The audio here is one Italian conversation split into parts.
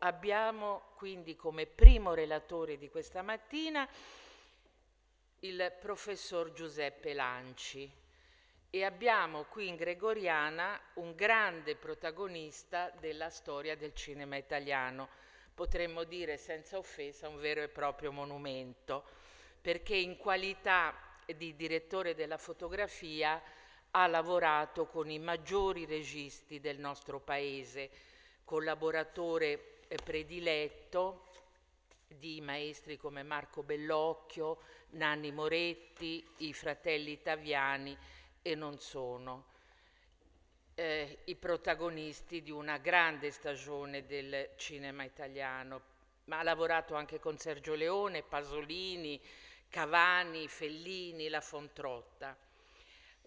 Abbiamo quindi come primo relatore di questa mattina il professor Giuseppe Lanci e abbiamo qui in Gregoriana un grande protagonista della storia del cinema italiano, potremmo dire senza offesa un vero e proprio monumento, perché in qualità di direttore della fotografia ha lavorato con i maggiori registi del nostro paese, collaboratore prediletto di maestri come Marco Bellocchio, Nanni Moretti, i fratelli Taviani e non sono eh, i protagonisti di una grande stagione del cinema italiano. Ma ha lavorato anche con Sergio Leone, Pasolini, Cavani, Fellini, La Fontrotta.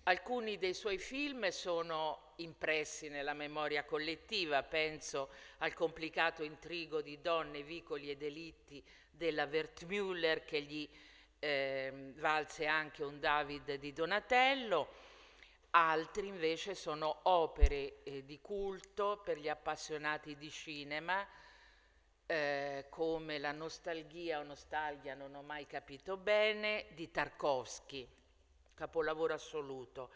Alcuni dei suoi film sono impressi nella memoria collettiva, penso al complicato intrigo di donne, vicoli e delitti della Wertmüller che gli eh, valse anche un David di Donatello, altri invece sono opere eh, di culto per gli appassionati di cinema, eh, come la nostalgia o nostalgia, non ho mai capito bene, di Tarkovsky capolavoro assoluto.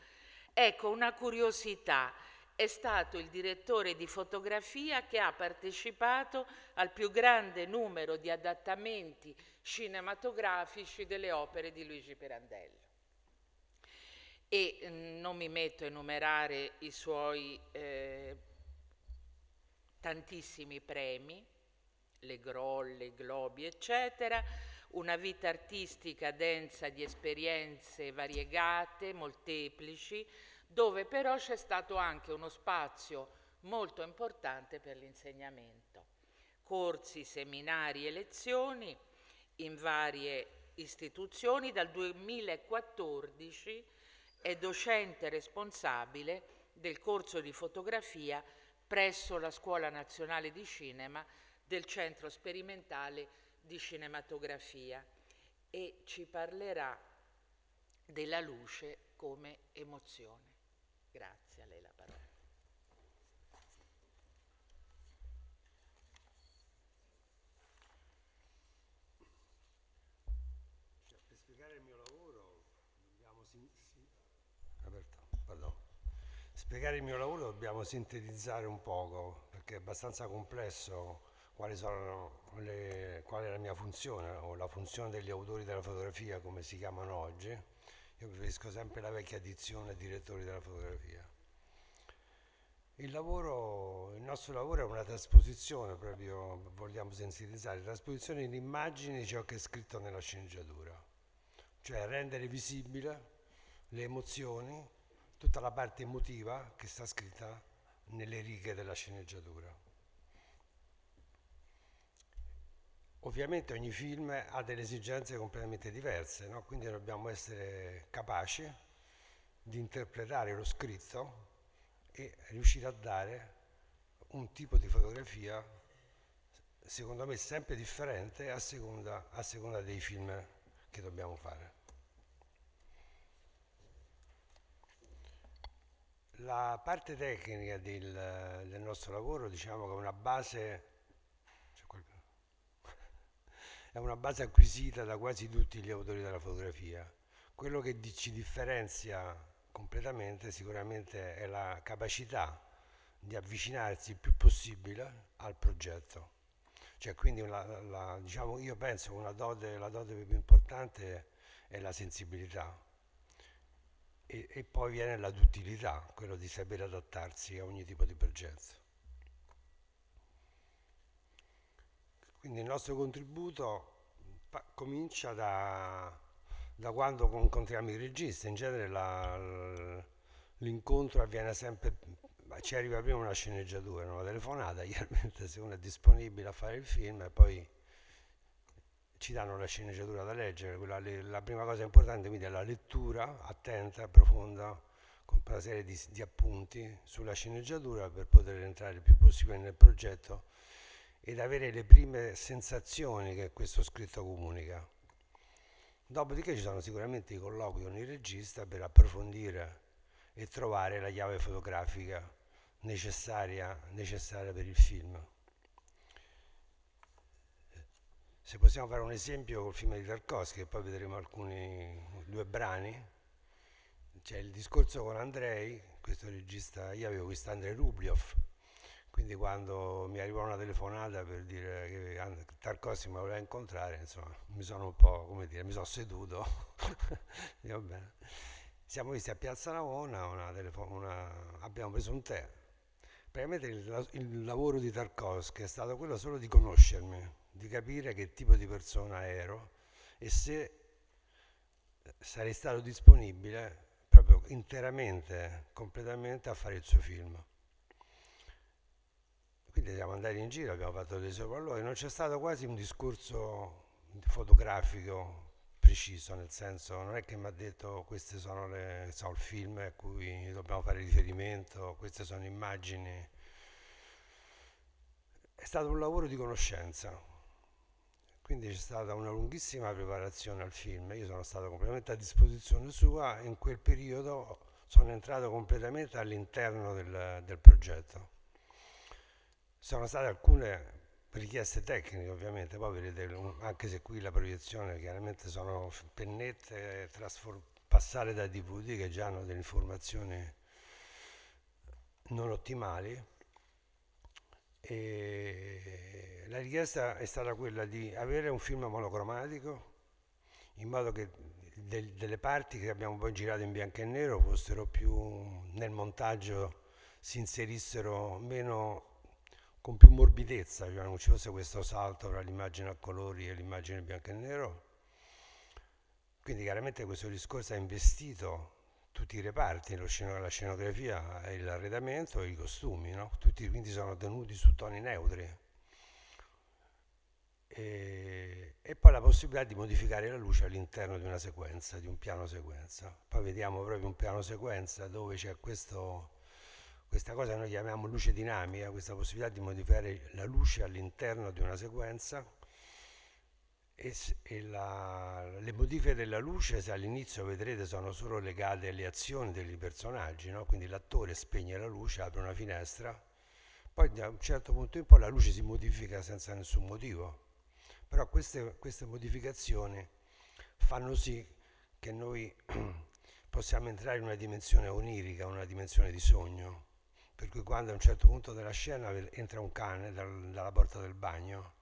Ecco, una curiosità, è stato il direttore di fotografia che ha partecipato al più grande numero di adattamenti cinematografici delle opere di Luigi Pirandello. E mm, non mi metto a enumerare i suoi eh, tantissimi premi, le Grolle, i Globi, eccetera, una vita artistica densa di esperienze variegate, molteplici, dove però c'è stato anche uno spazio molto importante per l'insegnamento. Corsi, seminari e lezioni in varie istituzioni, dal 2014 è docente responsabile del corso di fotografia presso la Scuola Nazionale di Cinema del Centro Sperimentale di cinematografia e ci parlerà della luce come emozione. Grazie, a lei la parola. Cioè, per spiegare il mio lavoro dobbiamo, sin sì. Aperto, spiegare il mio lavoro dobbiamo sintetizzare un poco perché è abbastanza complesso quali sono le, qual è la mia funzione o la funzione degli autori della fotografia, come si chiamano oggi. Io preferisco sempre la vecchia dizione direttori della fotografia. Il, lavoro, il nostro lavoro è una trasposizione, proprio vogliamo sensibilizzare, trasposizione in immagini di ciò che è scritto nella sceneggiatura, cioè rendere visibile le emozioni, tutta la parte emotiva che sta scritta nelle righe della sceneggiatura. Ovviamente ogni film ha delle esigenze completamente diverse, no? quindi dobbiamo essere capaci di interpretare lo scritto e riuscire a dare un tipo di fotografia, secondo me, sempre differente a seconda, a seconda dei film che dobbiamo fare. La parte tecnica del, del nostro lavoro diciamo che è una base è una base acquisita da quasi tutti gli autori della fotografia. Quello che ci differenzia completamente sicuramente è la capacità di avvicinarsi il più possibile al progetto. Cioè, quindi la, la, diciamo, io penso che la dote più importante è la sensibilità e, e poi viene la duttilità, quello di sapere adattarsi a ogni tipo di progetto. Quindi il nostro contributo comincia da, da quando incontriamo il regista, in genere l'incontro avviene sempre, ci arriva prima una sceneggiatura, una telefonata, chiaramente se uno è disponibile a fare il film e poi ci danno la sceneggiatura da leggere, Quella, la prima cosa importante quindi è la lettura attenta, profonda, con una serie di, di appunti sulla sceneggiatura per poter entrare il più possibile nel progetto ed avere le prime sensazioni che questo scritto comunica. Dopodiché ci sono sicuramente i colloqui con il regista per approfondire e trovare la chiave fotografica necessaria, necessaria per il film. Se possiamo fare un esempio col film di Tarkovsky, e poi vedremo alcuni due brani, c'è il discorso con Andrei, questo regista, io avevo visto Andrei Rubliov, quindi quando mi arrivò una telefonata per dire che Tarkovsky mi voleva incontrare, insomma, mi sono un po', come dire, mi sono seduto. Dico, bene. Siamo visti a Piazza Navona, una una, abbiamo preso un tè. Praticamente il, il lavoro di Tarkovsky è stato quello solo di conoscermi, di capire che tipo di persona ero e se sarei stato disponibile proprio interamente, completamente a fare il suo film mobili, siamo andati in giro, abbiamo fatto dei sopralluoghi, non c'è stato quasi un discorso fotografico preciso, nel senso non è che mi ha detto questi sono le, so, il film a cui dobbiamo fare riferimento, queste sono immagini. È stato un lavoro di conoscenza, quindi c'è stata una lunghissima preparazione al film, io sono stato completamente a disposizione sua, in quel periodo sono entrato completamente all'interno del, del progetto sono state alcune richieste tecniche ovviamente, poi vedete anche se qui la proiezione chiaramente sono pennette, passare da DVD che già hanno delle informazioni non ottimali. E la richiesta è stata quella di avere un film monocromatico in modo che del, delle parti che abbiamo poi girato in bianco e nero fossero più nel montaggio si inserissero meno con più morbidezza, cioè non ci fosse questo salto tra l'immagine a colori e l'immagine bianco e nero. Quindi chiaramente questo discorso ha investito tutti i reparti, sceno, la scenografia, l'arredamento e i costumi, no? tutti quindi sono tenuti su toni neutri. E, e, poi la possibilità di modificare la luce all'interno di una sequenza, di un piano sequenza. Poi vediamo proprio un piano sequenza dove c'è questo questa cosa noi chiamiamo luce dinamica, questa possibilità di modificare la luce all'interno di una sequenza e, e la, le modifiche della luce, se all'inizio vedrete, sono solo legate alle azioni dei personaggi, no? quindi l'attore spegne la luce, apre una finestra, poi da un certo punto in poi la luce si modifica senza nessun motivo, però queste, queste modificazioni fanno sì che noi possiamo entrare in una dimensione onirica, una dimensione di sogno per cui quando a un certo punto della scena entra un cane dal, dalla porta del bagno,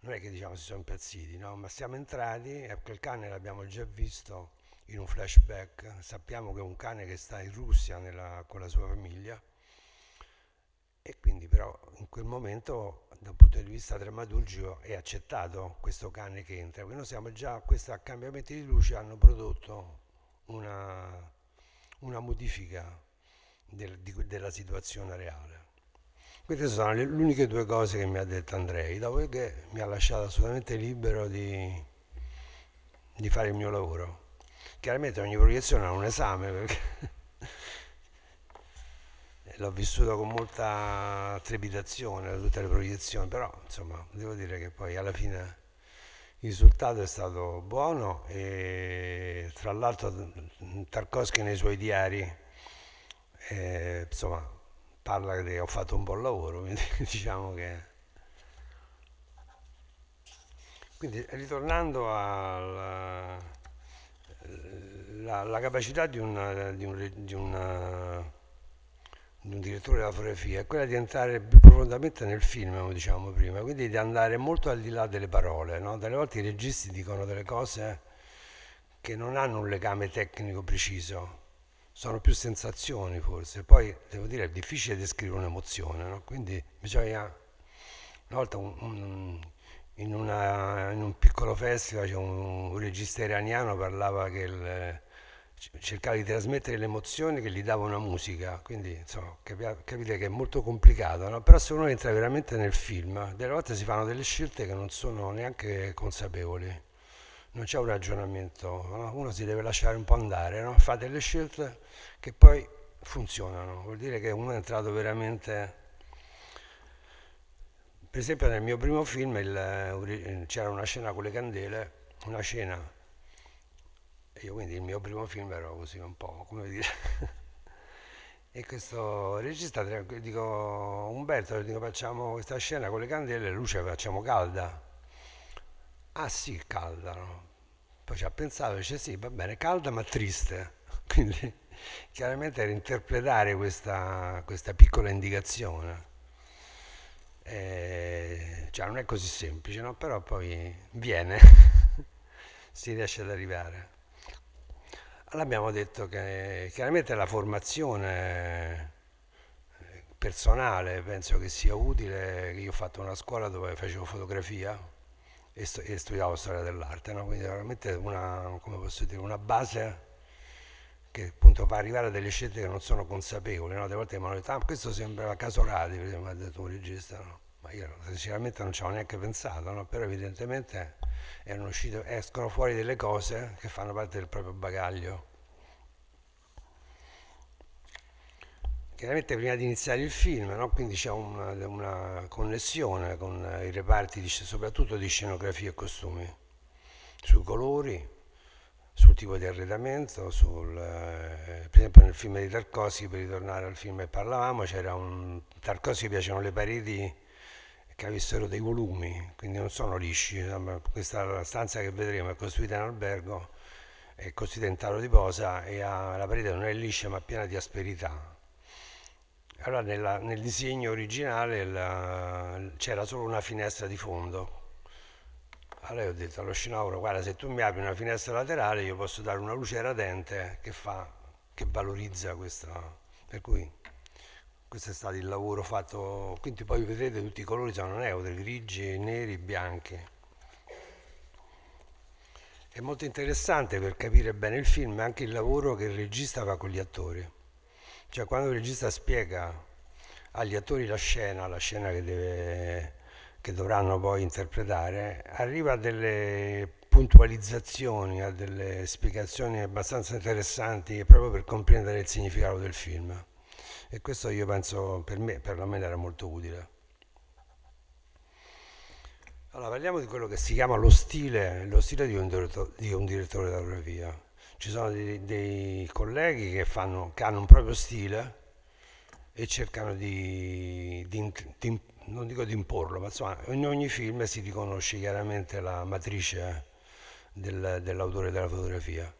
non è che diciamo si sono impazziti, no? ma siamo entrati e quel cane l'abbiamo già visto in un flashback, sappiamo che è un cane che sta in Russia nella, con la sua famiglia e quindi però in quel momento da un punto di vista drammaturgico è accettato questo cane che entra, quindi noi siamo già, questi cambiamenti di luce hanno prodotto una, una modifica del, di, della situazione reale. Queste sono le, uniche due cose che mi ha detto Andrei, dopo che mi ha lasciato assolutamente libero di, di fare il mio lavoro. Chiaramente ogni proiezione ha un esame perché l'ho vissuto con molta trepidazione tutte le proiezioni, però insomma devo dire che poi alla fine il risultato è stato buono e tra l'altro Tarkovsky nei suoi diari eh, insomma parla che ho fatto un buon lavoro, quindi diciamo che... Quindi ritornando alla la, la capacità di, una, di, un, di, una, di, un, direttore della fotografia è quella di entrare più profondamente nel film, come diciamo prima, quindi di andare molto al di là delle parole. No? Dalle volte i registi dicono delle cose che non hanno un legame tecnico preciso, sono più sensazioni forse. Poi devo dire è difficile descrivere un'emozione, no? quindi bisogna una volta un, un, in, una, in, un piccolo festival cioè un, un, regista iraniano parlava che il, cercava di trasmettere le emozioni che gli dava una musica, quindi insomma, capite che è molto complicato, no? però se uno entra veramente nel film, delle volte si fanno delle scelte che non sono neanche consapevoli non c'è un ragionamento, no? uno si deve lasciare un po' andare, no? fa delle scelte che poi funzionano, vuol dire che uno è entrato veramente... Per esempio nel mio primo film il... c'era una scena con le candele, una scena, io quindi il mio primo film era così un po', come dire... e questo regista, dico Umberto, dico, facciamo questa scena con le candele, luce facciamo calda. Ah sì, calda, no? Poi ci ha pensato e dice sì, va bene, calda ma triste. Quindi chiaramente era interpretare questa, questa piccola indicazione. E, cioè non è così semplice, no? però poi viene, si riesce ad arrivare. Allora abbiamo detto che chiaramente la formazione eh, personale penso che sia utile, io ho fatto una scuola dove facevo fotografia, e, e studiavo storia dell'arte, no? quindi veramente una, dire, una, base che appunto fa arrivare a delle scelte che non sono consapevoli, no? delle volte mi hanno detto ah, questo sembrava Casorati, mi ha detto un regista, no? ma io sinceramente non ci avevo neanche pensato, no? però evidentemente uscito, escono fuori delle cose che fanno parte del proprio bagaglio chiaramente prima di iniziare il film, no? quindi c'è una, una, connessione con i reparti di, soprattutto di scenografia e costumi, sui colori, sul tipo di arredamento, sul, eh, per esempio nel film di Tarkovsky, per ritornare al film che parlavamo, c'era un Tarkovsky che piacevano le pareti che avessero dei volumi, quindi non sono lisci, insomma, questa stanza che vedremo è costruita in albergo, è costruita in tavolo di posa e ha, la parete non è liscia ma piena di asperità, allora nella, nel disegno originale c'era solo una finestra di fondo. Allora ho detto allo scenografo, guarda se tu mi apri una finestra laterale io posso dare una luce radente che, fa, che valorizza questa... Per cui questo è stato il lavoro fatto, quindi poi vedrete tutti i colori sono neutri, grigi, neri, bianchi. È molto interessante per capire bene il film anche il lavoro che il regista fa con gli attori. Cioè quando il regista spiega agli attori la scena, la scena che, deve, che dovranno poi interpretare, arriva a delle puntualizzazioni, a delle spiegazioni abbastanza interessanti proprio per comprendere il significato del film. E questo io penso per me, perlomeno era molto utile. Allora, parliamo di quello che si chiama lo stile, lo stile di un, diretto, di un direttore, di fotografia ci sono dei, dei colleghi che, fanno, che, hanno un proprio stile e cercano di, di, di, non dico di imporlo, ma insomma in ogni film si riconosce chiaramente la matrice del, dell'autore della fotografia.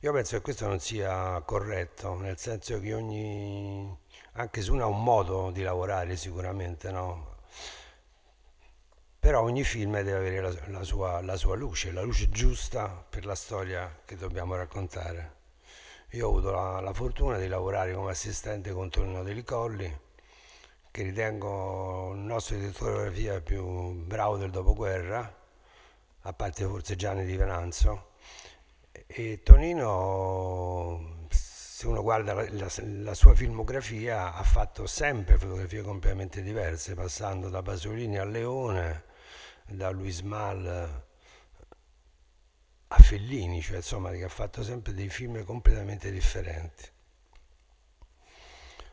Io penso che questo non sia corretto, nel senso che ogni, anche se uno ha un modo di lavorare sicuramente, no? però ogni film deve avere la, la, sua, la, sua, luce, la luce giusta per la storia che dobbiamo raccontare. Io ho avuto la, la fortuna di lavorare come assistente con Tonino dei Colli, che ritengo il nostro direttore di fotografia più bravo del dopoguerra, a parte forse Gianni Di Venanzo. E Tonino, se uno guarda la, la, la, sua filmografia, ha fatto sempre fotografie completamente diverse, passando da Pasolini a Leone, da Louis Mal a Fellini, cioè insomma che ha fatto sempre dei film completamente differenti.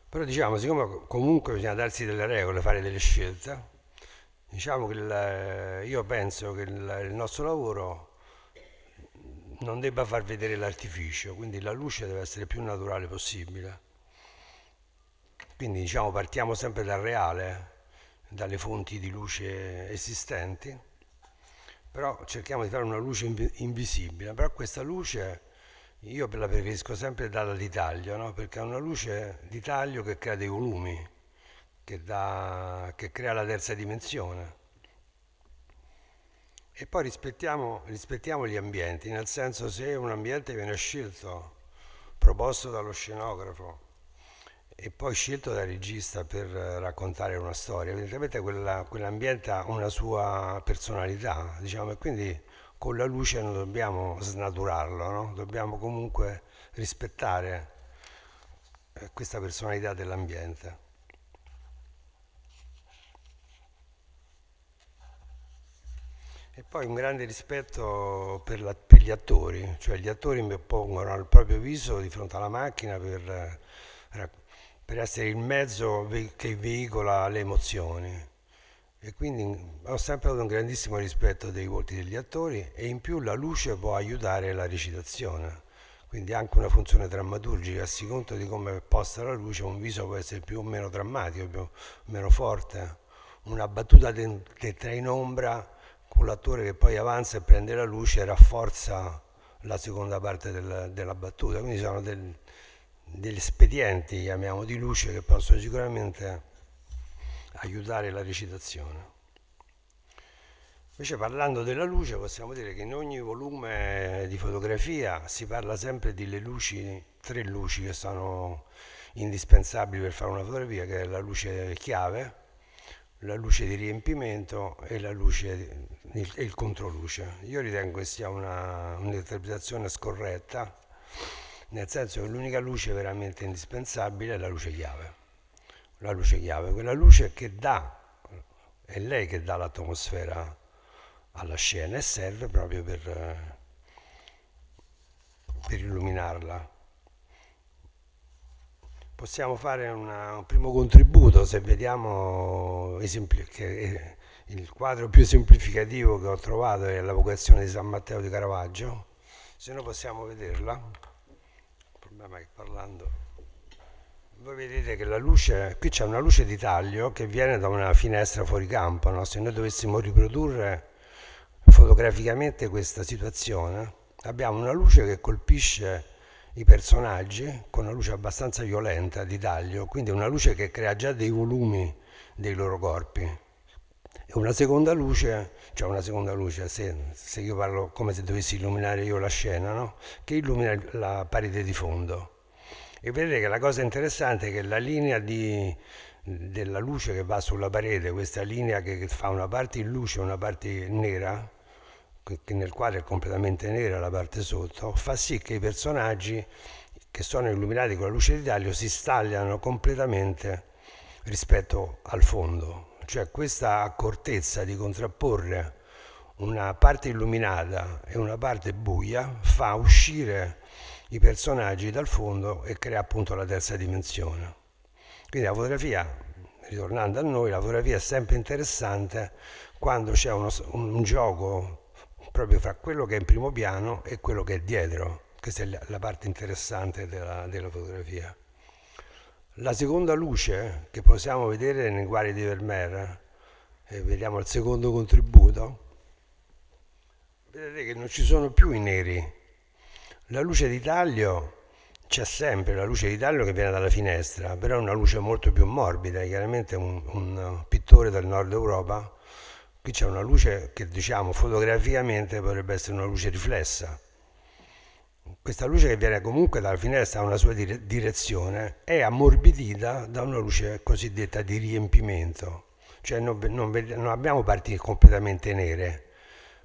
Però diciamo, siccome comunque bisogna darsi delle regole, fare delle scelte, diciamo che il, io penso che il, il nostro lavoro non debba far vedere l'artificio, quindi la luce deve essere più naturale possibile. Quindi diciamo partiamo sempre dal reale, dalle fonti di luce esistenti, però cerchiamo di fare una luce inv invisibile, però questa luce io la preferisco sempre dalla di taglio, no? perché è una luce di taglio che crea dei volumi, che, dà, che crea la terza dimensione. E poi rispettiamo, rispettiamo gli ambienti, nel senso se un ambiente viene scelto, proposto dallo scenografo, e poi scelto da regista per eh, raccontare una storia. Evidentemente quell'ambiente ha una sua personalità, diciamo, e quindi con la luce non dobbiamo snaturarlo, no? dobbiamo comunque rispettare eh, questa personalità dell'ambiente. E poi un grande rispetto per, la, per, gli attori, cioè gli attori mi pongono al proprio viso di fronte alla macchina per eh, per essere il mezzo che veicola le emozioni. E quindi ho sempre avuto un grandissimo rispetto dei volti degli attori e in più la luce può aiutare la recitazione. Quindi anche una funzione drammaturgica, si conto di come è posta la luce, un viso può essere più o meno drammatico, più o meno forte. Una battuta che tra in ombra con l'attore che poi avanza e prende la luce rafforza la seconda parte della, della battuta. Quindi sono del, degli spedienti, chiamiamo, di luce che possono sicuramente aiutare la recitazione. Invece parlando della luce possiamo dire che in ogni volume di fotografia si parla sempre delle luci, tre luci che sono indispensabili per fare una fotografia, che è la luce chiave, la luce di riempimento e, luce, il, e il, controluce. Io ritengo che sia un'interpretazione scorretta nel senso che l'unica luce veramente indispensabile è la luce chiave. La luce chiave, quella luce che dà, è lei che dà l'atmosfera alla scena e serve proprio per, per illuminarla. Possiamo fare una, un primo contributo se vediamo che eh, il quadro più semplificativo che ho trovato è la vocazione di San Matteo di Caravaggio, se no possiamo vederla vabbè, parlando, voi vedete che la luce, qui c'è una luce di taglio che viene da una finestra fuori campo, no? se noi dovessimo riprodurre fotograficamente questa situazione, abbiamo una luce che colpisce i personaggi con una luce abbastanza violenta di taglio, quindi una luce che crea già dei volumi dei loro corpi. E una seconda luce, cioè una seconda luce, se, se io parlo come se dovessi illuminare io la scena, no? che illumina la parete di fondo. E vedete che la cosa interessante è che la linea di, della luce che va sulla parete, questa linea che, che fa una parte in luce e una parte nera, che nel quadro è completamente nera la parte sotto, fa sì che i personaggi che sono illuminati con la luce di taglio si stagliano completamente rispetto al fondo cioè questa accortezza di contrapporre una parte illuminata e una parte buia fa uscire i personaggi dal fondo e crea appunto la terza dimensione. Quindi la fotografia, ritornando a noi, la fotografia è sempre interessante quando c'è un, un gioco proprio fra quello che è in primo piano e quello che è dietro. Questa è la parte interessante della, della fotografia. La seconda luce che possiamo vedere nei guari di Vermeer, e eh, vediamo il secondo contributo, vedete che non ci sono più i neri. La luce di taglio c'è sempre, la luce di taglio che viene dalla finestra, però è una luce molto più morbida, chiaramente un, un pittore del nord Europa, qui c'è una luce che diciamo fotograficamente potrebbe essere una luce riflessa questa luce che viene comunque dalla finestra ha una sua direzione, è ammorbidita da una luce cosiddetta di riempimento, cioè non, non, non abbiamo parti completamente nere,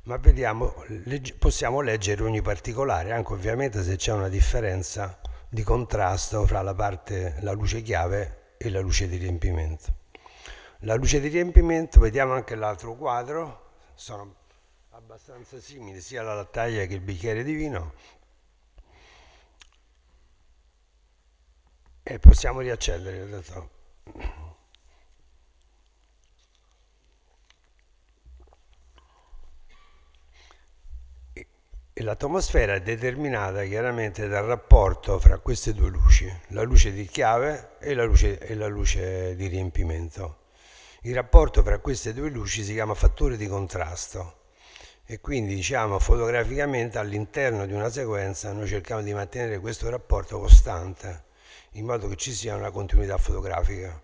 ma vediamo, legge, possiamo leggere ogni particolare, anche ovviamente se c'è una differenza di contrasto fra la, parte, la luce chiave e la luce di riempimento. La luce di riempimento, vediamo anche l'altro quadro, sono abbastanza simili sia la lattaglia che il bicchiere di vino, e possiamo riaccendere. Dottor. l'atmosfera è determinata chiaramente dal rapporto fra queste due luci, la luce di chiave e la luce, e la luce, di riempimento. Il rapporto fra queste due luci si chiama fattore di contrasto e quindi diciamo fotograficamente all'interno di una sequenza noi cerchiamo di mantenere questo rapporto costante in modo che ci sia una continuità fotografica.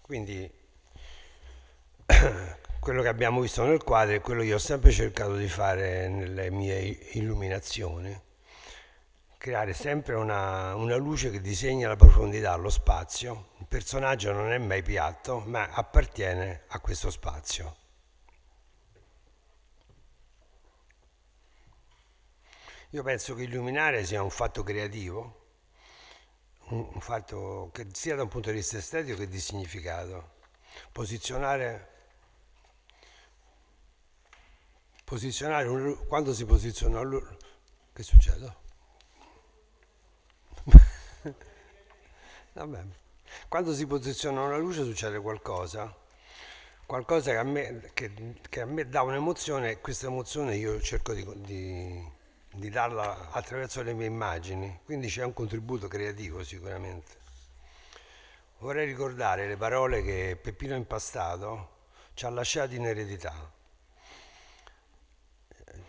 Quindi quello che abbiamo visto nel quadro è quello che ho sempre cercato di fare nelle mie illuminazioni, creare sempre una, una luce che disegna la profondità, lo spazio. Il personaggio non è mai piatto, ma appartiene a questo spazio. Io penso che illuminare sia un fatto creativo, un fatto che sia da un punto di vista estetico che di significato. Posizionare, posizionare un, quando si posiziona che succede? Vabbè. Quando si posiziona una luce succede qualcosa, qualcosa che a me, che, che a me dà un'emozione e questa emozione io cerco di, di di darla attraverso le mie immagini, quindi c'è un contributo creativo sicuramente. Vorrei ricordare le parole che Peppino Impastato ci ha lasciato in eredità.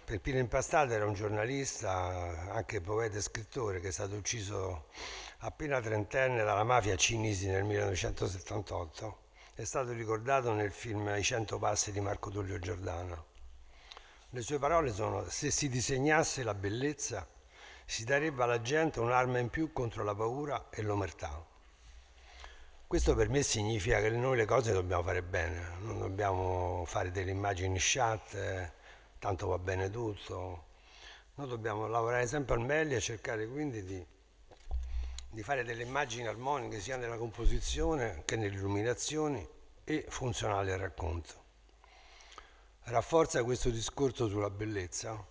Peppino Impastato era un giornalista, anche poeta e scrittore, che è stato ucciso appena trentenne dalla mafia cinesi nel 1978. È stato ricordato nel film I cento passi di Marco Tullio Giordano. Le sue parole sono se si disegnasse la bellezza si darebbe alla gente un'arma in più contro la paura e l'omertà. Questo per me significa che noi le cose dobbiamo fare bene, non dobbiamo fare delle immagini sciatte, tanto va bene tutto. Noi dobbiamo lavorare sempre al meglio e cercare quindi di, di fare delle immagini armoniche sia nella composizione che nelle illuminazioni e funzionali al racconto rafforza questo discorso sulla bellezza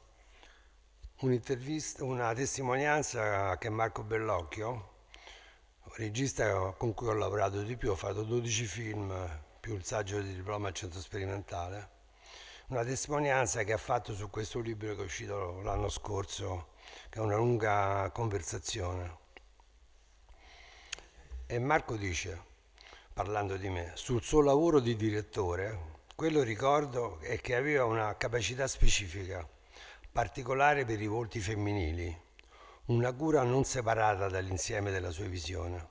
una testimonianza che Marco Bellocchio, regista con cui ho lavorato di più, ho fatto 12 film più il saggio di diploma al centro sperimentale, una testimonianza che ha fatto su questo libro che è uscito l'anno scorso, che è una lunga conversazione. E Marco dice, parlando di me, sul suo lavoro di direttore, quello ricordo è che aveva una capacità specifica, particolare per i volti femminili, una cura non separata dall'insieme della sua visione.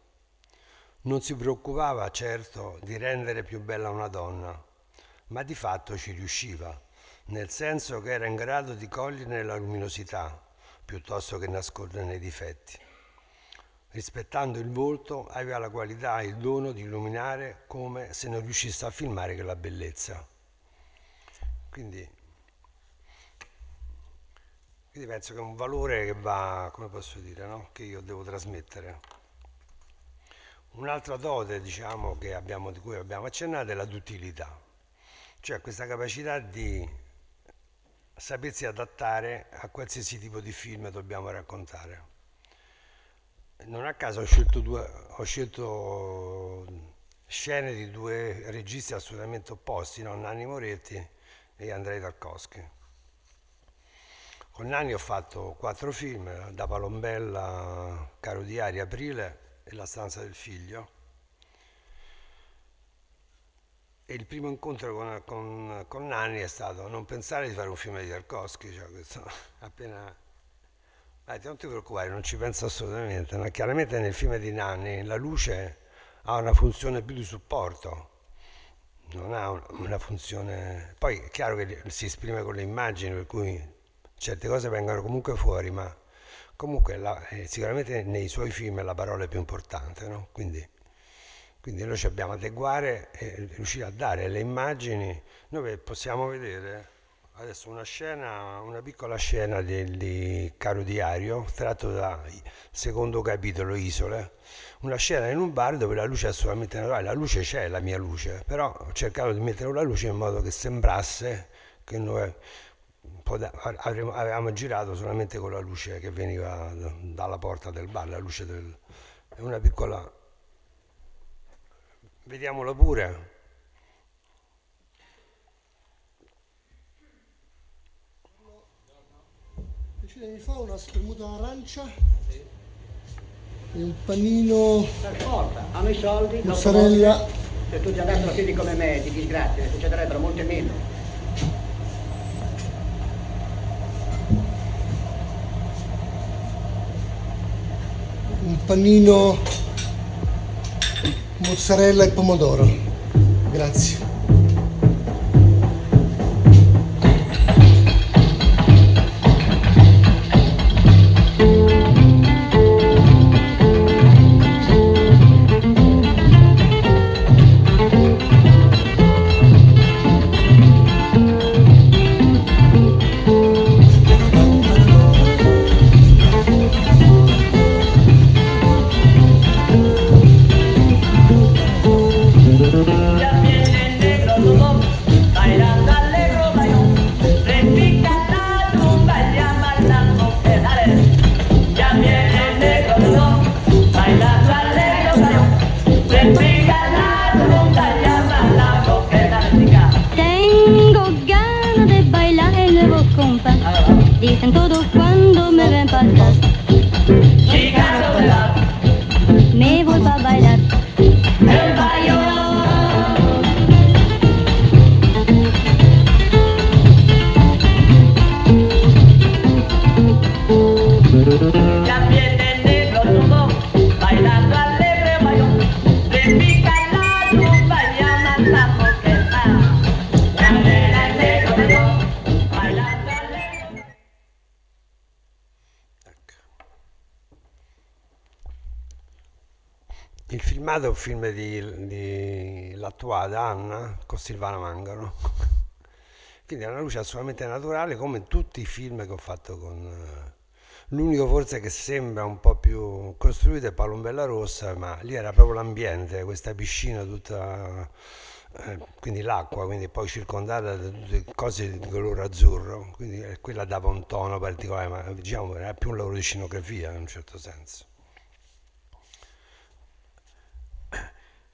Non si preoccupava, certo, di rendere più bella una donna, ma di fatto ci riusciva, nel senso che era in grado di coglierne la luminosità, piuttosto che nasconderne i difetti rispettando il volto, aveva la qualità e il dono di illuminare come se non riuscisse a filmare che la bellezza. Quindi, quindi penso che è un valore che va, come posso dire, no? che io devo trasmettere. Un'altra dote, diciamo, abbiamo, di cui abbiamo accennato è la duttilità, cioè questa capacità di sapersi adattare a qualsiasi tipo di film dobbiamo raccontare non a caso ho scelto, due, ho scelto scene di due registi assolutamente opposti, no? Nanni Moretti e Andrei Tarkovsky. Con Nanni ho fatto quattro film, Da Palombella, Caro Diario, Aprile e La stanza del figlio. E il primo incontro con, con, con Nanni è stato non pensare di fare un film di Tarkovsky, cioè questo, appena eh, non ti preoccupare, non ci penso assolutamente. No, chiaramente nel film di Nanni la luce ha una funzione più di supporto, non ha una funzione... Poi è chiaro che si esprime con le immagini, per cui certe cose vengono comunque fuori, ma comunque la, eh, sicuramente nei suoi film la parola è più importante, no? quindi, quindi noi ci dobbiamo adeguare e riuscire a dare le immagini, dove possiamo vedere Adesso una scena, una piccola scena del, di Caro Diario, tratto dal secondo capitolo Isole, una scena in un bar dove la luce è assolutamente naturale, la luce c'è, la mia luce, però ho cercato di mettere una luce in modo che sembrasse che noi avevamo girato solamente con la luce che veniva dalla porta del bar, la luce del... è una piccola... vediamola pure. anni fa una spremuta d'arancia sì. e un panino per forza hanno i soldi mozzarella se tutti andassero così come me di disgrazie succederebbero molte meno un panino mozzarella e pomodoro grazie Anada, un film di, di l'attuale Anna con Silvana Mangano. Quindi è una luce assolutamente naturale come tutti i film che ho fatto con... Eh, l'unico forse che sembra un po' più costruito è Palombella Rossa, ma lì era proprio l'ambiente, questa piscina tutta eh, quindi l'acqua, quindi poi circondata da tutte cose di colore azzurro, quindi eh, quella dava un tono particolare, ma diciamo era più un lavoro di scenografia in un certo senso.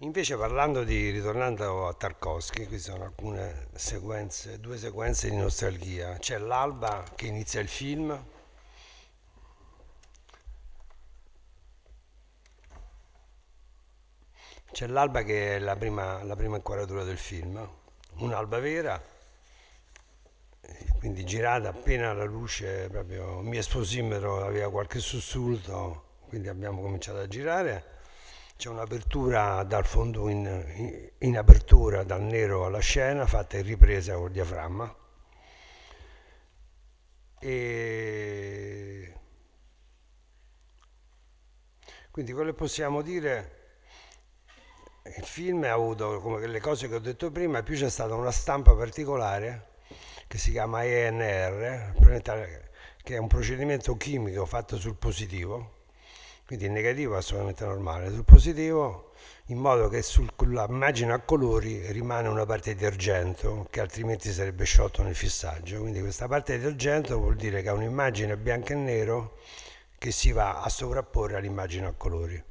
Invece parlando di, ritornando a Tarkovsky, qui sono alcune sequenze, due sequenze di nostalgia. C'è l'alba che inizia il film, C'è l'alba che è la prima, la prima, inquadratura del film, un'alba vera, quindi girata appena la luce, proprio mi esposimero aveva qualche sussulto, quindi abbiamo cominciato a girare c'è un'apertura dal fondo in, in, in, apertura dal nero alla scena fatta in ripresa col diaframma e quindi quello che possiamo dire il film ha avuto, come le cose che ho detto prima, più c'è stata una stampa particolare che si chiama ENR, che è un procedimento chimico fatto sul positivo, quindi il negativo è assolutamente normale, sul positivo in modo che sulla immagine a colori rimane una parte di argento che altrimenti sarebbe sciolto nel fissaggio, quindi questa parte di argento vuol dire che ha un'immagine bianca e nero che si va a sovrapporre all'immagine a colori.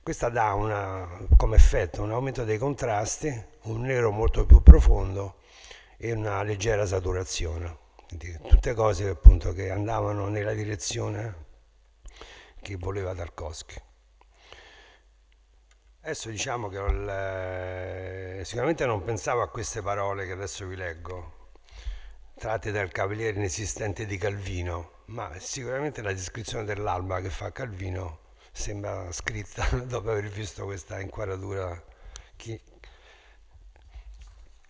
Questa dà una, come effetto un aumento dei contrasti, un nero molto più profondo e una leggera saturazione, quindi tutte cose appunto, che andavano nella direzione che voleva Tarkovsky. Adesso diciamo che il, eh, sicuramente non pensavo a queste parole che adesso vi leggo, tratte dal Cavaliere inesistente di Calvino, ma sicuramente la descrizione dell'alba che fa Calvino sembra scritta dopo aver visto questa inquadratura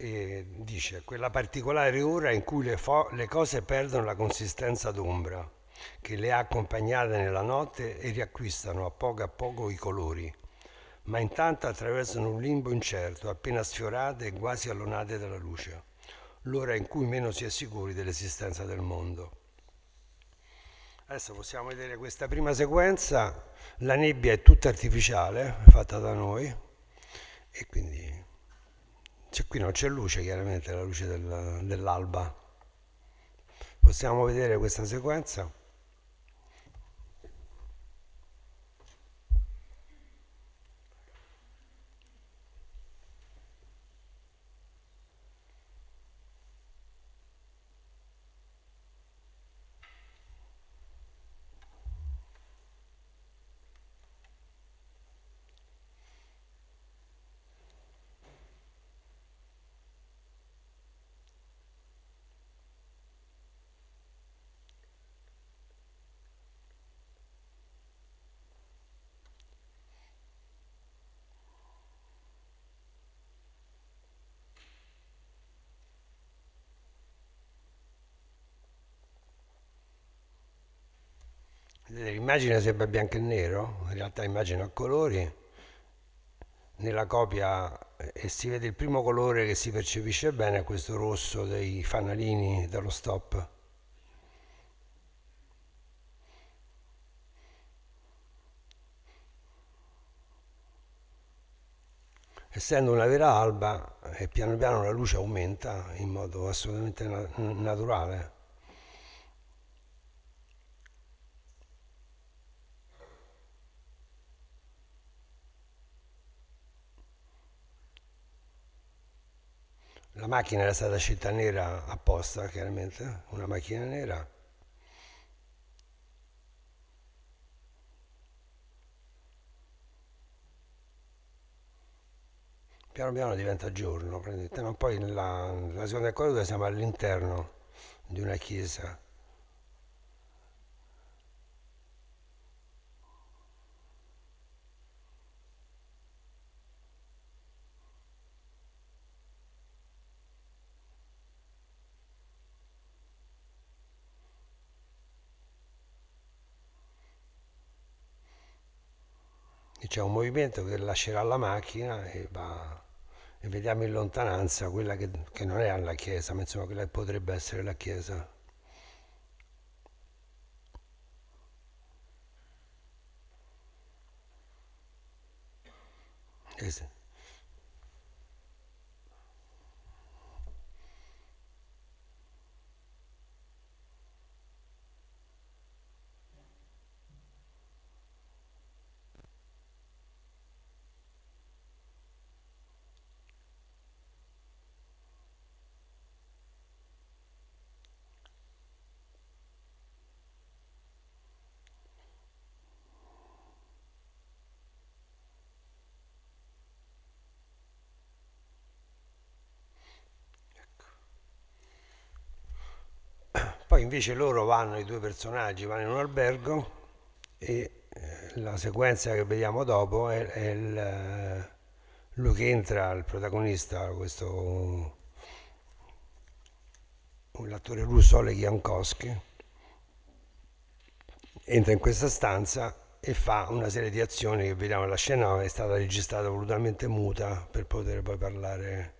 e dice quella particolare ora in cui le, le cose perdono la consistenza d'ombra che le ha accompagnate nella notte e riacquistano a poco a poco i colori, ma intanto attraversano un limbo incerto, appena sfiorate e quasi allonate dalla luce, l'ora in cui meno si è sicuri dell'esistenza del mondo. Adesso possiamo vedere questa prima sequenza, la nebbia è tutta artificiale, fatta da noi, e quindi cioè, qui non c'è luce, chiaramente la luce del, dell'alba. Possiamo vedere questa sequenza? L'immagine sembra bianco e nero, in realtà immagino a colori. Nella copia e si vede il primo colore che si percepisce bene, questo rosso dei fanalini dello stop. essendo una vera alba e piano piano la luce aumenta in modo assolutamente naturale. La macchina era stata scelta nera apposta, chiaramente, una macchina nera. Piano piano diventa giorno, poi nella, nella seconda quadruga siamo all'interno di una chiesa. c'è un movimento che lascerà la macchina e, va, e vediamo in lontananza quella che, che, non è alla chiesa, ma insomma quella che potrebbe essere la chiesa. Yes. invece loro vanno, i due personaggi vanno in un albergo e eh, la sequenza che vediamo dopo è, è il, eh, lui che entra, il protagonista, questo l'attore russo Oleg Jankowski, entra in questa stanza e fa una serie di azioni che vediamo la scena è stata registrata volutamente muta per poter poi parlare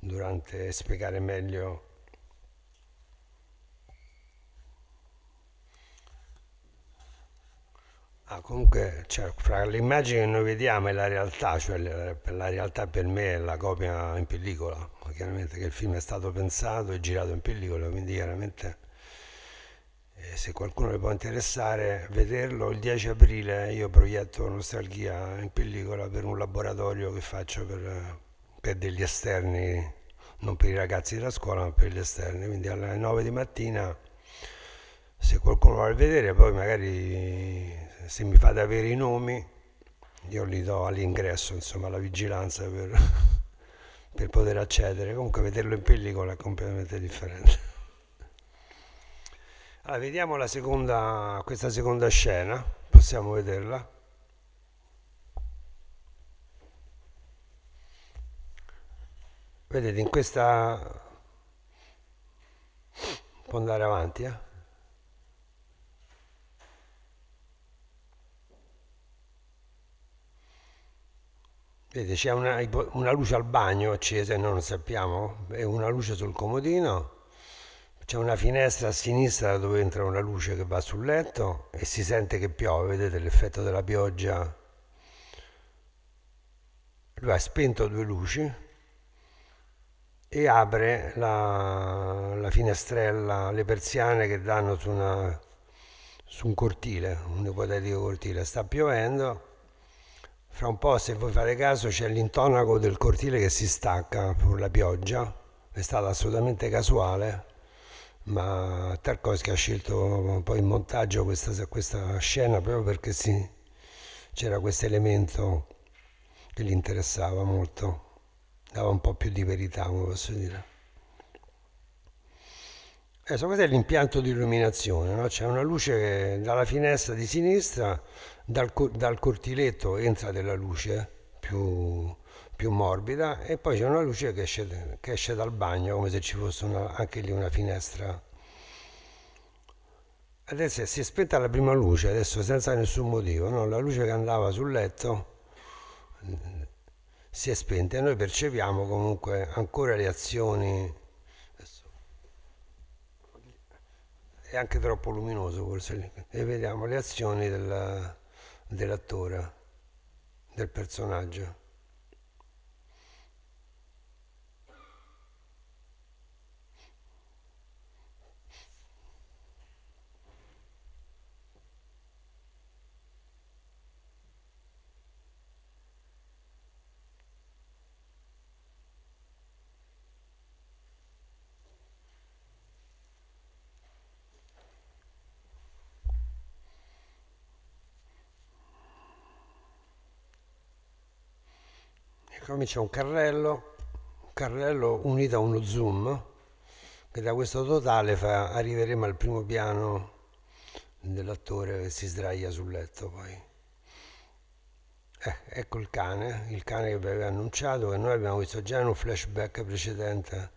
durante spiegare meglio Ah, comunque, cioè, fra l'immagine che noi vediamo e la realtà, cioè la realtà per me è la copia in pellicola, chiaramente che il film è stato pensato e girato in pellicola, quindi chiaramente eh, se qualcuno le può interessare vederlo il 10 aprile io proietto Nostalgia in pellicola per un laboratorio che faccio per, per degli esterni, non per i ragazzi della scuola ma per gli esterni, quindi alle 9 di mattina se qualcuno vuole vedere poi magari eh, se mi fate avere i nomi, io li do all'ingresso, insomma, alla vigilanza per, per poter accedere. Comunque vederlo in pellicola è completamente differente. Allora, vediamo la seconda, questa seconda scena, possiamo vederla. Vedete, in questa... può andare avanti, eh? Vede, c'è una, una, luce al bagno accesa e non sappiamo, e una luce sul comodino, c'è una finestra a sinistra dove entra una luce che va sul letto e si sente che piove, vedete l'effetto della pioggia. Lui ha spento due luci e apre la, la finestrella, le persiane che danno su, una, su un cortile, un ipotetico cortile. Sta piovendo fra un po', se voi fate caso, c'è l'intonaco del cortile che si stacca per la pioggia, è stato assolutamente casuale, ma Tarkovsky ha scelto poi in montaggio questa, questa scena proprio perché sì, c'era questo elemento che gli interessava molto, dava un po' più di verità, come posso dire. Adesso eh, questo è l'impianto di illuminazione, no? c'è una luce dalla finestra di sinistra, dal, dal cortiletto entra della luce più, più, morbida e poi c'è una luce che esce, che esce, dal bagno, come se ci fosse una, anche lì una finestra. Adesso si è spenta la prima luce, adesso senza nessun motivo, no? la luce che andava sul letto mm, si è spenta e noi percepiamo comunque ancora le azioni è anche troppo luminoso forse e vediamo le azioni della, dell'attore, del personaggio. come c'è un carrello, un carrello unito a uno zoom che da questo totale fa, arriveremo al primo piano dell'attore che si sdraia sul letto poi. Eh, ecco il cane, il cane che vi avevo annunciato, che noi abbiamo visto già in un flashback precedente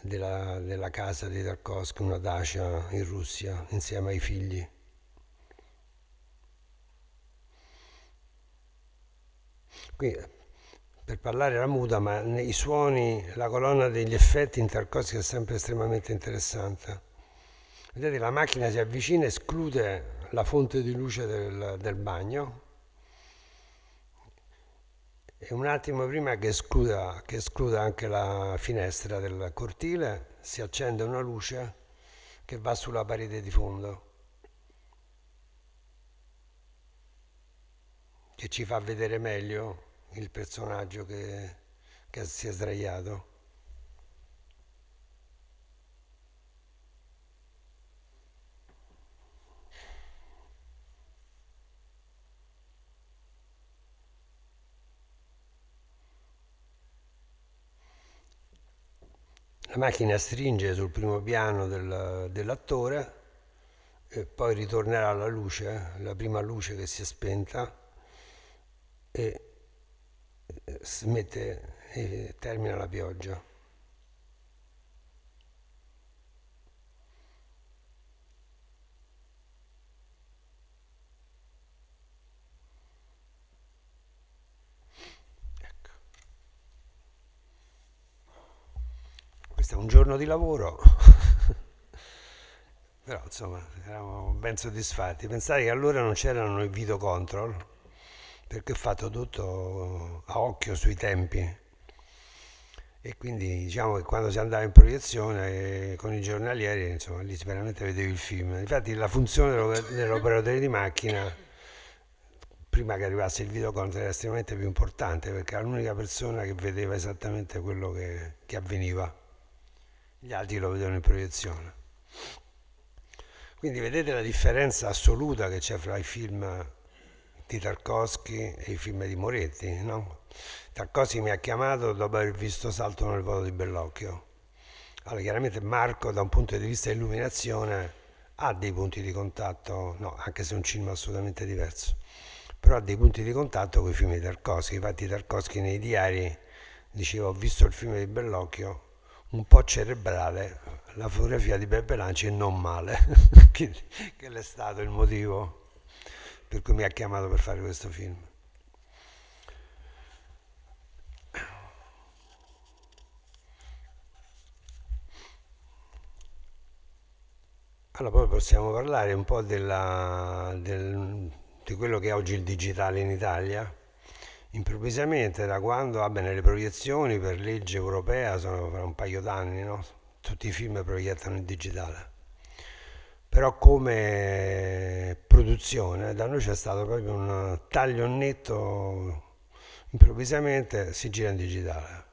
della, della casa di Tarkovsky, una Dacia in Russia, insieme ai figli. Qui per parlare la muda, ma i suoni, la colonna degli effetti intercostici è sempre estremamente interessante. Vedete, la macchina si avvicina, esclude la fonte di luce del, del bagno e un attimo prima che escluda, che escluda anche la finestra del cortile si accende una luce che va sulla parete di fondo. che ci fa vedere meglio il personaggio che, che si è sdraiato. La macchina stringe sul primo piano del, dell'attore e poi ritornerà la luce, la prima luce che si è spenta e smette e eh, termina la pioggia. Ecco. Questo è un giorno di lavoro, però insomma eravamo ben soddisfatti. Pensare che allora non c'erano i video control perché ho fatto tutto a occhio sui tempi e quindi diciamo che quando si andava in proiezione con i giornalieri insomma lì veramente vedevi il film infatti la funzione dell'operatore di macchina prima che arrivasse il videocontra era estremamente più importante perché era l'unica persona che vedeva esattamente quello che, che avveniva gli altri lo vedevano in proiezione quindi vedete la differenza assoluta che c'è fra i film di Tarkovsky e i film di Moretti, no? Tarkovsky mi ha chiamato dopo aver visto Salto nel volo di Bellocchio. Allora, chiaramente Marco, da un punto di vista di illuminazione, ha dei punti di contatto, no, anche se è un cinema assolutamente diverso, però ha dei punti di contatto con i film di Tarkovsky. Infatti Tarkovsky nei diari diceva ho visto il film di Bellocchio, un po' cerebrale, la fotografia di Beppe Lanci e non male, che, che è stato il motivo per cui mi ha chiamato per fare questo film. Allora poi possiamo parlare un po' della, del, di quello che è oggi il digitale in Italia. Improvvisamente da quando, vabbè, ah nelle proiezioni per legge europea sono fra un paio d'anni, no? tutti i film proiettano il digitale però come produzione da noi c'è stato proprio un taglio netto improvvisamente si gira in digitale.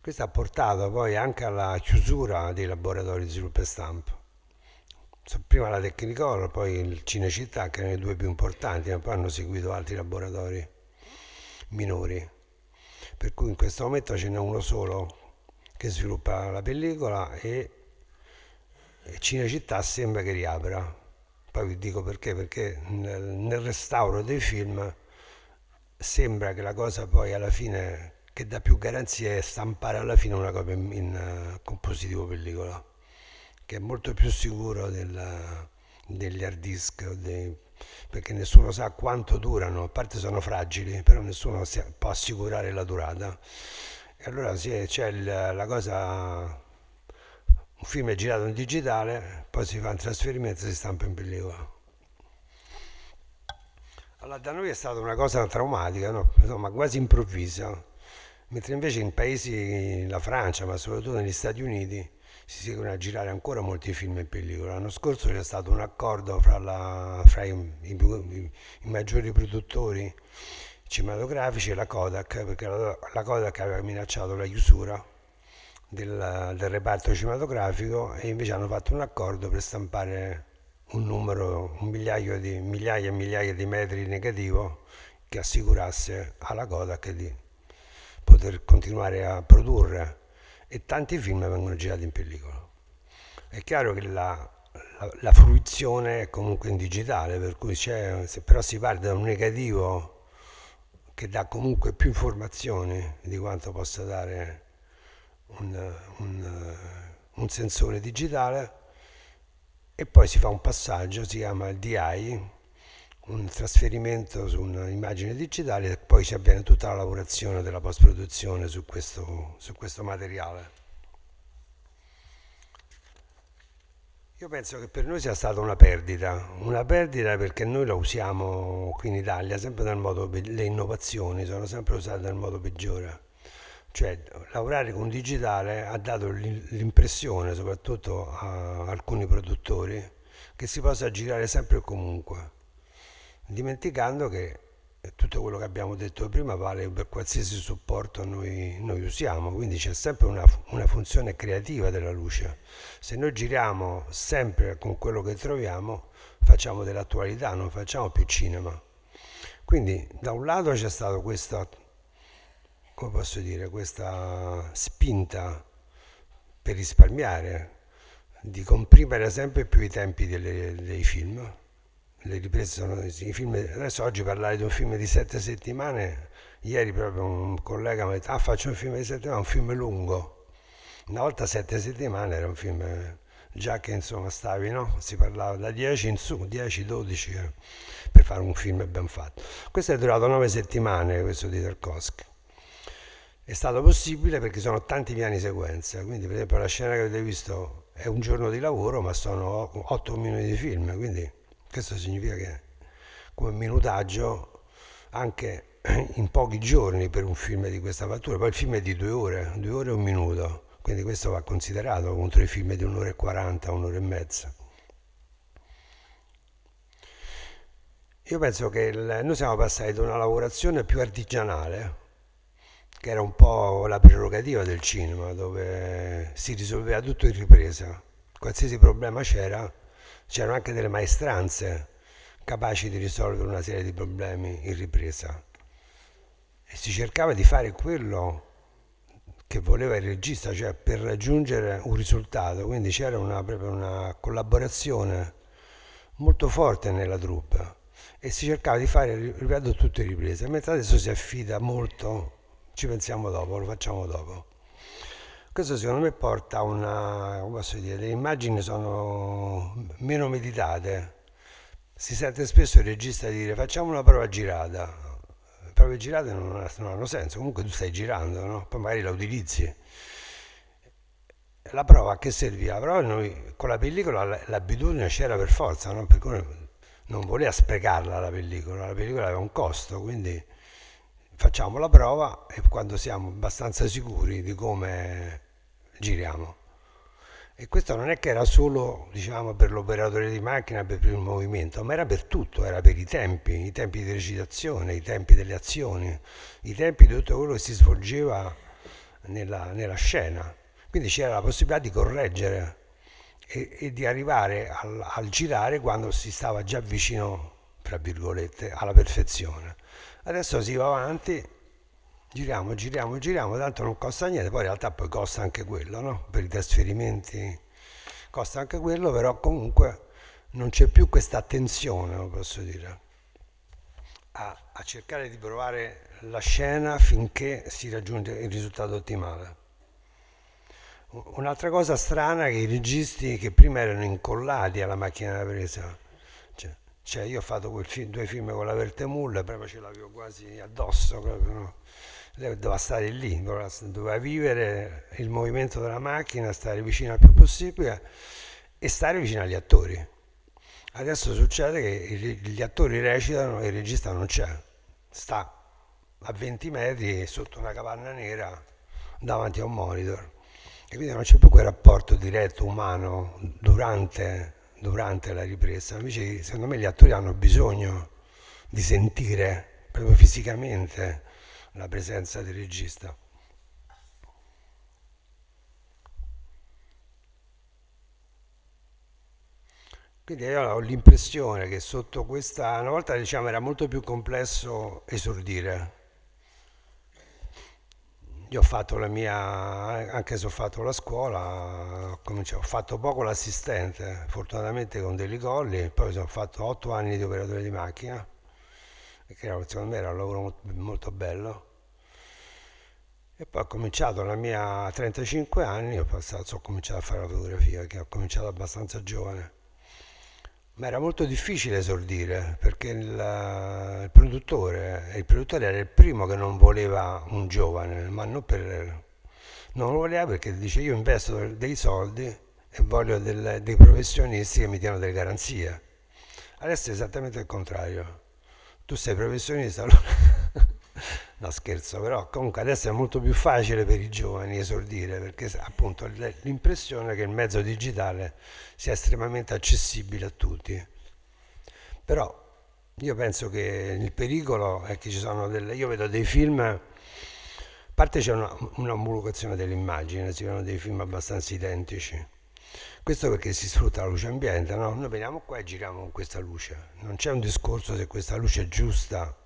Questo ha portato poi anche alla chiusura dei laboratori di sviluppo e stampa. Prima la Technicolor, poi il Cinecittà, che erano i due più importanti, ma poi hanno seguito altri laboratori minori. Per cui in questo momento ce n'è uno solo che sviluppa la pellicola e Cinecittà sembra che riapra. Poi vi dico perché, perché nel, nel restauro dei film sembra che la cosa poi alla fine che dà più garanzie è stampare alla fine una copia in, in eh, compositivo pellicola, che è molto più sicuro della, degli hard disk, dei, perché nessuno sa quanto durano, a parte sono fragili, però nessuno si, può assicurare la durata. E allora sì, c'è la cosa un film è girato in digitale, poi si fa un trasferimento e si stampa in pellicola. Allora da noi è stata una cosa traumatica, no? Insomma, quasi improvvisa, mentre invece in paesi, la Francia, ma soprattutto negli Stati Uniti, si seguono a girare ancora molti film in pellicola. L'anno scorso c'è stato un accordo fra, la, fra i, i, i, i, maggiori produttori cinematografici e la Kodak, perché la, la Kodak aveva minacciato la chiusura del, del reparto cinematografico e invece hanno fatto un accordo per stampare un numero, un migliaio di, migliaia e migliaia di metri negativo che assicurasse alla Kodak di poter continuare a produrre e tanti film vengono girati in pellicola. È chiaro che la, la, la fruizione è comunque in digitale, per cui c'è, se però si parte da un negativo che dà comunque più informazioni di quanto possa dare un, un, un sensore digitale e poi si fa un passaggio, si chiama il DI, un trasferimento su un'immagine digitale e poi ci avviene tutta la lavorazione della post-produzione su questo, su questo materiale. Io penso che per noi sia stata una perdita, una perdita perché noi la usiamo qui in Italia sempre nel modo, le innovazioni sono sempre usate nel modo peggiore. Cioè, lavorare con digitale ha dato l'impressione, soprattutto a alcuni produttori, che si possa girare sempre e comunque, dimenticando che tutto quello che abbiamo detto prima vale per qualsiasi supporto noi, noi usiamo, quindi c'è sempre una, una, funzione creativa della luce. Se noi giriamo sempre con quello che troviamo, facciamo dell'attualità, non facciamo più cinema. Quindi da un lato c'è stato questo, come posso dire, questa spinta per risparmiare, di comprimere sempre più i tempi delle, dei film. Le riprese sono i film. Adesso oggi parlare di un film di sette settimane, ieri proprio un collega mi ha detto, ah faccio un film di sette settimane, un film lungo. Una volta sette settimane era un film, già che insomma stavi, no? Si parlava da 10 in su, 10-12 eh, per fare un film ben fatto. Questo è durato nove settimane, questo di Tarkovsky è stato possibile perché sono tanti piani sequenza, quindi per esempio la scena che avete visto è un giorno di lavoro ma sono 8 minuti di film, quindi questo significa che come minutaggio anche in pochi giorni per un film di questa fattura, poi il film è di due ore, due ore e un minuto, quindi questo va considerato contro i film di un'ora e quaranta, un'ora e mezza. Io penso che il, noi siamo passati da una lavorazione più artigianale, che era un po' la prerogativa del cinema, dove si risolveva tutto in ripresa. Qualsiasi problema c'era, c'erano anche delle maestranze capaci di risolvere una serie di problemi in ripresa. E si cercava di fare quello che voleva il regista, cioè per raggiungere un risultato, quindi c'era una, proprio una collaborazione molto forte nella troupe e si cercava di fare, ripeto, tutte riprese, mentre adesso si affida molto ci pensiamo dopo, lo facciamo dopo. Questo secondo me porta a una, come posso dire, le immagini sono meno meditate. Si sente spesso il regista dire facciamo una prova girata. Le prove girate non, non hanno senso, comunque tu stai girando, no? poi magari la utilizzi. La prova a che serviva? La noi, con la pellicola l'abitudine c'era per forza, no? per cui non voleva sprecarla la pellicola, la pellicola aveva un costo, quindi facciamo la prova e quando siamo abbastanza sicuri di come giriamo. E questo non è che era solo diciamo, per l'operatore di macchina, per il movimento, ma era per tutto, era per i tempi, i tempi di recitazione, i tempi delle azioni, i tempi di tutto quello che si svolgeva nella, nella scena. Quindi c'era la possibilità di correggere e, e di arrivare al, al girare quando si stava già vicino, tra virgolette, alla perfezione. Adesso si va avanti, giriamo, giriamo, giriamo, tanto non costa niente, poi in realtà poi costa anche quello, no? Per i trasferimenti costa anche quello, però comunque non c'è più questa attenzione, posso dire, a, a cercare di provare la scena finché si raggiunge il risultato ottimale. Un'altra cosa strana è che i registi che prima erano incollati alla macchina da presa, cioè io ho fatto film, due film con la Vertemulla, prima ce l'avevo quasi addosso, proprio, no? doveva stare lì, doveva vivere il movimento della macchina, stare vicino al più possibile e stare vicino agli attori. Adesso succede che gli attori recitano e il regista non c'è, sta a 20 metri sotto una capanna nera davanti a un monitor. E quindi non c'è più quel rapporto diretto, umano, durante durante la ripresa, invece secondo me gli attori hanno bisogno di sentire proprio fisicamente la presenza del regista. Quindi io ho l'impressione che sotto questa, una volta diciamo era molto più complesso esordire, io ho fatto la mia, anche se ho fatto la scuola, ho fatto poco l'assistente, fortunatamente con dei ligolli, poi ho fatto otto anni di operatore di macchina, che secondo me era un lavoro molto bello. E poi ho cominciato la mia 35 anni, ho, passato, ho cominciato a fare la fotografia, che ho cominciato abbastanza giovane. Ma era molto difficile esordire perché il, il, produttore, il, produttore, era il primo che non voleva un giovane, ma non, per, non lo voleva perché dice io investo dei soldi e voglio del, dei professionisti che mi diano delle garanzie. Adesso è esattamente il contrario. Tu sei professionista, allora No scherzo, però comunque adesso è molto più facile per i giovani esordire perché appunto l'impressione è che il mezzo digitale sia estremamente accessibile a tutti. Però io penso che il pericolo è che ci sono delle... Io vedo dei film, a parte c'è un'omologazione dell'immagine, si vedono dei film abbastanza identici. Questo perché si sfrutta la luce ambiente, no? Noi veniamo qua e giriamo con questa luce. Non c'è un discorso se questa luce è giusta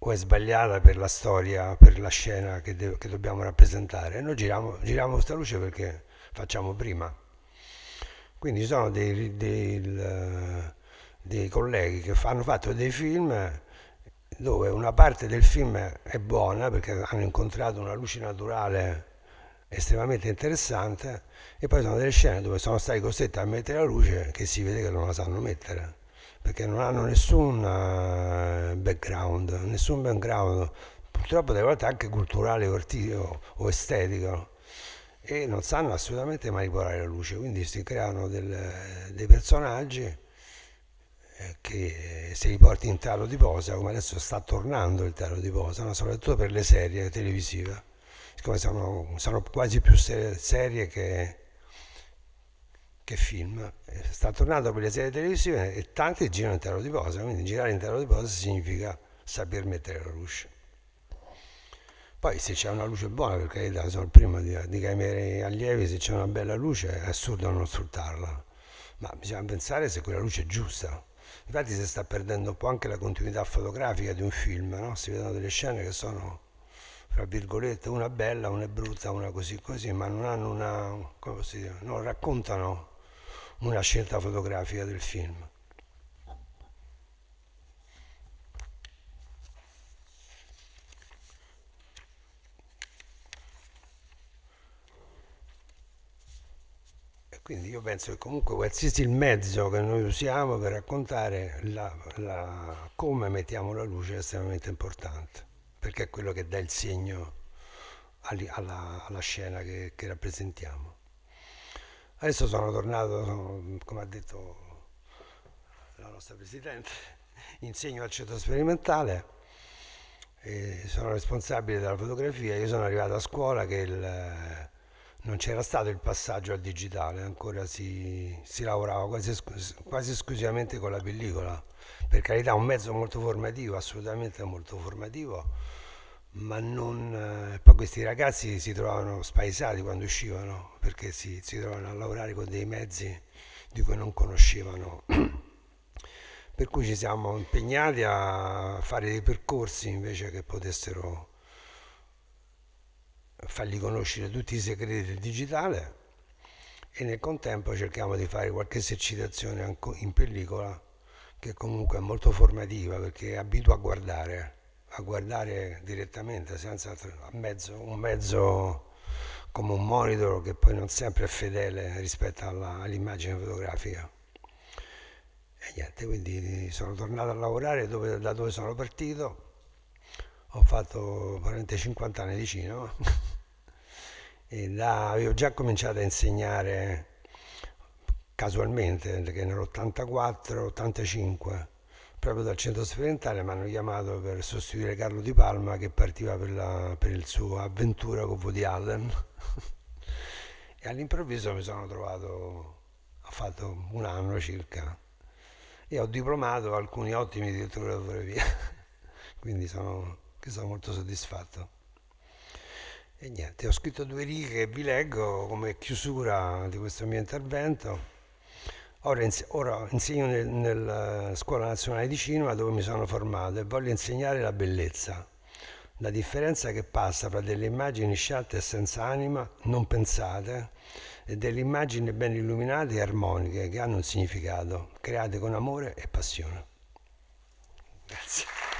o è sbagliata per la storia, per la scena che, che dobbiamo rappresentare. E noi giriamo, giriamo questa luce perché facciamo prima. Quindi ci sono dei, dei, dei colleghi che hanno fatto dei film dove una parte del film è buona perché hanno incontrato una luce naturale estremamente interessante e poi sono delle scene dove sono stati costretti a mettere la luce che si vede che non la sanno mettere perché non hanno nessun eh, background, nessun background purtroppo delle volte anche culturale o, o, o estetico e non sanno assolutamente manipolare la luce, quindi si creano del, dei personaggi eh, che se li porti in talo di posa, come adesso sta tornando il talo di posa, no? soprattutto per le serie televisive, siccome sono, sono quasi più serie che, che film, eh, sta tornando per le serie televisive e tanti girano in terra di posa, quindi girare in terra di posa significa saper mettere la luce. Poi se c'è una luce buona, perché carità, sono il primo di, di ai allievi, se c'è una bella luce è assurdo non sfruttarla, ma bisogna pensare se quella luce è giusta. Infatti si sta perdendo un po' anche la continuità fotografica di un film, no? si vedono delle scene che sono, fra virgolette, una bella, una brutta, una così così, ma non hanno una, come si dice, non raccontano una scelta fotografica del film. quindi io penso che comunque qualsiasi il mezzo che noi usiamo per raccontare la, la, come mettiamo la luce è estremamente importante, perché è quello che dà il segno alla, alla scena che, che rappresentiamo. Adesso sono tornato, come ha detto la nostra Presidente, insegno al centro sperimentale sono responsabile della fotografia. Io sono arrivato a scuola che il, non c'era stato il passaggio al digitale, ancora si, si lavorava quasi, quasi, esclusivamente con la pellicola. Per carità, un mezzo molto formativo, assolutamente molto formativo, ma non... Eh, poi questi ragazzi si trovavano spaesati quando uscivano perché si, si trovavano a lavorare con dei mezzi di cui non conoscevano. Per cui ci siamo impegnati a fare dei percorsi invece che potessero fargli conoscere tutti i segreti del digitale e nel contempo cerchiamo di fare qualche esercitazione in pellicola che comunque è molto formativa perché abitua a guardare a guardare direttamente, senza mezzo, un mezzo come un monitor che poi non sempre è fedele rispetto all'immagine fotografica. E niente, quindi sono tornato a lavorare dove, da dove sono partito, ho fatto veramente 50 anni di cinema e da, avevo già cominciato a insegnare casualmente, perché nell'84-85 proprio dal centro sperimentale mi hanno chiamato per sostituire Carlo Di Palma che partiva per, la, per il suo avventura con Woody Allen e all'improvviso mi sono trovato, ho fatto un anno circa e ho diplomato alcuni ottimi direttori della fotografia quindi sono, sono molto soddisfatto e niente, ho scritto due righe vi leggo come chiusura di questo mio intervento Ora, ora insegno nel, nella eh, Scuola Nazionale di Cinema dove mi sono formato e voglio insegnare la bellezza, la differenza che passa fra delle immagini scialte e senza anima, non pensate, e delle immagini ben illuminate e armoniche che hanno un significato, create con amore e passione. Grazie.